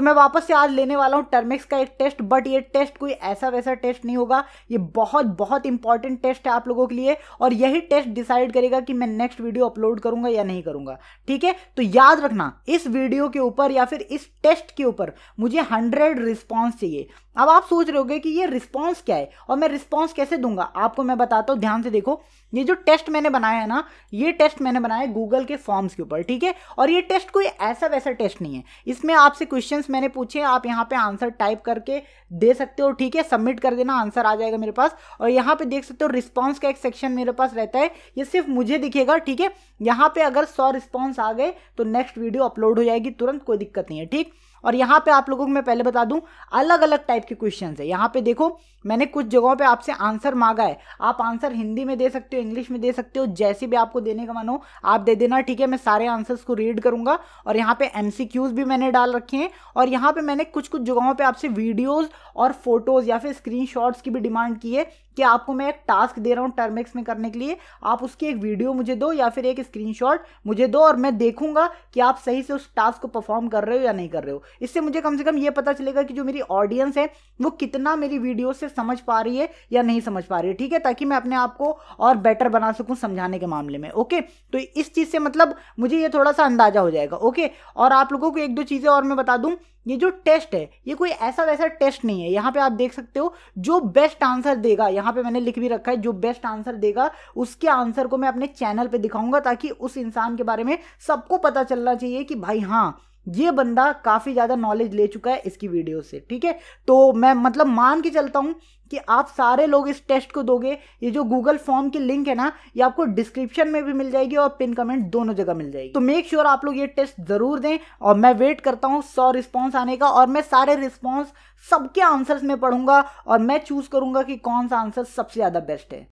तो मैं वापस से आज लेने वाला हूँ टर्मिक्स का एक टेस्ट बट ये टेस्ट कोई ऐसा वैसा टेस्ट नहीं होगा ये बहुत बहुत इंपॉर्टेंट टेस्ट है आप लोगों के लिए और यही टेस्ट डिसाइड करेगा कि मैं नेक्स्ट वीडियो अपलोड करूंगा या नहीं करूंगा ठीक है तो याद रखना इस वीडियो के ऊपर या फिर इस टेस्ट के ऊपर मुझे हंड्रेड रिस्पॉन्स चाहिए अब आप सोच रहे होगे कि ये रिस्पॉन्स क्या है और मैं रिस्पॉन्स कैसे दूंगा आपको मैं बताता हूँ ध्यान से देखो ये जो टेस्ट मैंने बनाया है ना ये टेस्ट मैंने बनाया है गूगल के फॉर्म्स के ऊपर ठीक है और ये टेस्ट कोई ऐसा वैसा टेस्ट नहीं है इसमें आपसे क्वेश्चंस मैंने पूछे आप यहाँ पे आंसर टाइप करके दे सकते हो ठीक है सबमिट कर देना आंसर आ जाएगा मेरे पास और यहाँ पे देख सकते हो रिस्पॉन्स का एक सेक्शन मेरे पास रहता है ये सिर्फ मुझे दिखेगा ठीक है यहाँ पे अगर सौ रिस्पॉन्स आ गए तो नेक्स्ट वीडियो अपलोड हो जाएगी तुरंत कोई दिक्कत नहीं है ठीक और यहाँ पे आप लोगों को मैं पहले बता दूँ अलग अलग टाइप के क्वेश्चन है यहाँ पे देखो मैंने कुछ जगहों पे आपसे आंसर मांगा है आप आंसर हिंदी में दे सकते हो इंग्लिश में दे सकते हो जैसे भी आपको देने का मन हो आप दे देना ठीक है मैं सारे आंसर्स को रीड करूंगा और यहाँ पे एम भी मैंने डाल रखे हैं और यहाँ पे मैंने कुछ कुछ जगहों पे आपसे वीडियोज़ और फोटोज़ या फिर स्क्रीन की भी डिमांड की है कि आपको मैं एक टास्क दे रहा हूँ टर्मेक्स में करने के लिए आप उसकी एक वीडियो मुझे दो या फिर एक स्क्रीनशॉट मुझे दो और मैं देखूंगा कि आप सही से उस टास्क को परफॉर्म कर रहे हो या नहीं कर रहे हो इससे मुझे कम से कम ये पता चलेगा कि जो मेरी ऑडियंस है वो कितना मेरी वीडियो से समझ पा रही है या नहीं समझ पा रही है ठीक है ताकि मैं अपने आप को और बेटर बना सकूँ समझाने के मामले में ओके तो इस चीज़ से मतलब मुझे ये थोड़ा सा अंदाजा हो जाएगा ओके और आप लोगों को एक दो चीज़ें और मैं बता दूँ ये जो टेस्ट है ये कोई ऐसा वैसा टेस्ट नहीं है यहाँ पे आप देख सकते हो जो बेस्ट आंसर देगा यहाँ पे मैंने लिख भी रखा है जो बेस्ट आंसर देगा उसके आंसर को मैं अपने चैनल पे दिखाऊंगा ताकि उस इंसान के बारे में सबको पता चलना चाहिए कि भाई हाँ ये बंदा काफ़ी ज़्यादा नॉलेज ले चुका है इसकी वीडियो से ठीक है तो मैं मतलब मान के चलता हूँ कि आप सारे लोग इस टेस्ट को दोगे ये जो गूगल फॉर्म की लिंक है ना ये आपको डिस्क्रिप्शन में भी मिल जाएगी और पिन कमेंट दोनों जगह मिल जाएगी तो मेक श्योर sure आप लोग ये टेस्ट ज़रूर दें और मैं वेट करता हूँ सौ रिस्पॉन्स आने का और मैं सारे रिस्पॉन्स सबके आंसर्स में पढ़ूंगा और मैं चूज़ करूंगा कि कौन सा आंसर सबसे ज़्यादा बेस्ट है